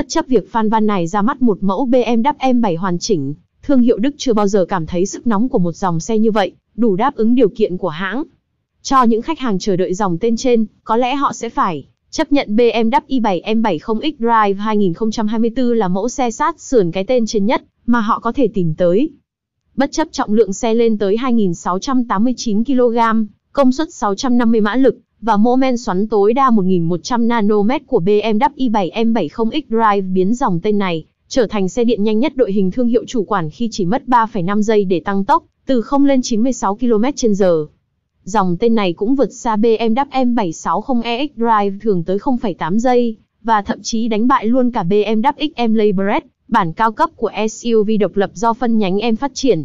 Bất chấp việc Phan Văn này ra mắt một mẫu BMW M7 hoàn chỉnh, thương hiệu Đức chưa bao giờ cảm thấy sức nóng của một dòng xe như vậy, đủ đáp ứng điều kiện của hãng. Cho những khách hàng chờ đợi dòng tên trên, có lẽ họ sẽ phải chấp nhận BMW i7 M70X Drive 2024 là mẫu xe sát sườn cái tên trên nhất mà họ có thể tìm tới. Bất chấp trọng lượng xe lên tới 2.689 kg, công suất 650 mã lực, và mô men xoắn tối đa 1.100 nanomet của BMW i7 M70X Drive biến dòng tên này trở thành xe điện nhanh nhất đội hình thương hiệu chủ quản khi chỉ mất 3,5 giây để tăng tốc, từ 0 lên 96 km/h. Dòng tên này cũng vượt xa BMW M760EX Drive thường tới 0,8 giây, và thậm chí đánh bại luôn cả BMW XM Labret, bản cao cấp của SUV độc lập do phân nhánh em phát triển.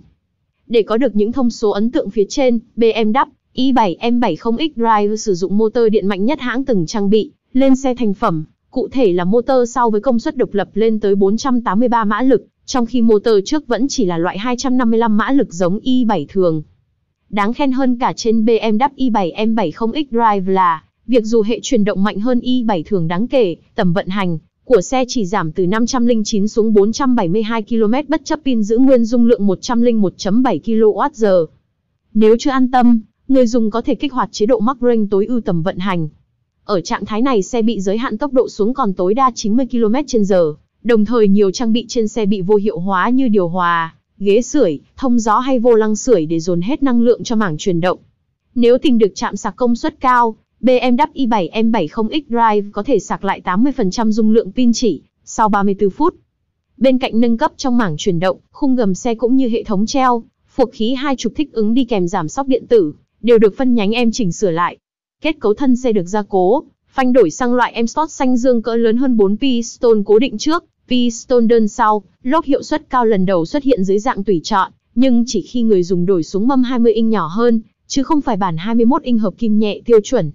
Để có được những thông số ấn tượng phía trên, BMW i7M70X Drive sử dụng motor điện mạnh nhất hãng từng trang bị, lên xe thành phẩm, cụ thể là motor sau với công suất độc lập lên tới 483 mã lực, trong khi motor trước vẫn chỉ là loại 255 mã lực giống i7 thường. Đáng khen hơn cả trên BMW i7 M70X Drive là, việc dù hệ chuyển động mạnh hơn i7 thường đáng kể, tầm vận hành của xe chỉ giảm từ 509 xuống 472 km bất chấp pin giữ nguyên dung lượng 101.7 kWh. Nếu chưa an tâm, người dùng có thể kích hoạt chế độ Mach Range tối ưu tầm vận hành. Ở trạng thái này xe bị giới hạn tốc độ xuống còn tối đa 90 km/h, đồng thời nhiều trang bị trên xe bị vô hiệu hóa như điều hòa, ghế sưởi, thông gió hay vô lăng sưởi để dồn hết năng lượng cho mảng truyền động. Nếu tìm được chạm sạc công suất cao, BMW i7 M70X Drive có thể sạc lại 80% dung lượng pin chỉ sau 34 phút. Bên cạnh nâng cấp trong mảng chuyển động, khung gầm xe cũng như hệ thống treo, phuộc khí hai trục thích ứng đi kèm giảm sóc điện tử, đều được phân nhánh em chỉnh sửa lại. Kết cấu thân xe được gia cố, phanh đổi sang loại em Sport xanh dương cỡ lớn hơn 4 piston cố định trước, piston đơn sau, lốp hiệu suất cao lần đầu xuất hiện dưới dạng tùy chọn, nhưng chỉ khi người dùng đổi xuống mâm 20 inch nhỏ hơn, chứ không phải bản 21 inch hợp kim nhẹ tiêu chuẩn.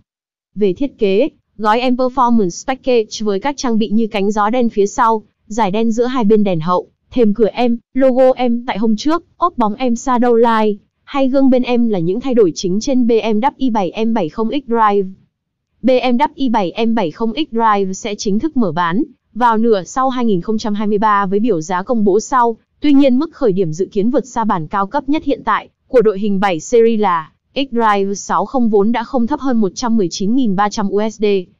Về thiết kế, gói em Performance Package với các trang bị như cánh gió đen phía sau, giải đen giữa hai bên đèn hậu, thêm cửa em, logo em tại hông trước, ốp bóng em Shadow Line, hay gương bên em là những thay đổi chính trên BMW i7 M70X Drive. BMW i7 M70X Drive sẽ chính thức mở bán vào nửa sau 2023 với biểu giá công bố sau, tuy nhiên mức khởi điểm dự kiến vượt xa bản cao cấp nhất hiện tại của đội hình 7 series là X-Drive 60 vốn đã không thấp hơn 119.300 USD.